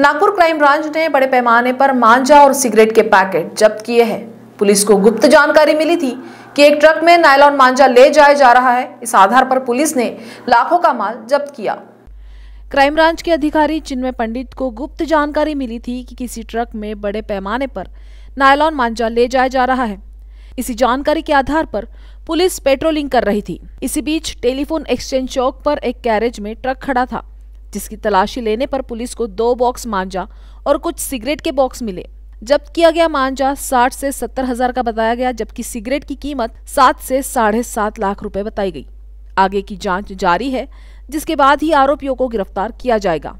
Nagpur crime branch ने बड़े पैमाने पर मांझा और सिगरेट के पैकेट जब्त किए हैं पुलिस को गुप्त जानकारी मिली थी कि एक ट्रक में नायलॉन मांजा ले जाया जा रहा है इस आधार पर पुलिस ने लाखों का माल जब्त किया क्राइम ब्रांच के अधिकारी चिन्मय पंडित को गुप्त जानकारी मिली थी कि किसी ट्रक में बड़े पैमाने पर नायलॉन मांजा ले जाया जा रहा है इसी जानकारी के आधार पर पुलिस पेट्रोलिंग कर रही थी इसी बीच टेलीफोन एक्सचेंज चौक पर एक कैरेज में ट्रक खड़ा था जिसकी तलाशी लेने पर पुलिस को दो बॉक्स मांजा और कुछ सिगरेट के बॉक्स मिले जब्त किया गया मांजा साठ से सत्तर हजार का बताया गया जबकि सिगरेट की कीमत सात से साढ़े सात लाख रुपए बताई गई आगे की जांच जारी है जिसके बाद ही आरोपियों को गिरफ्तार किया जाएगा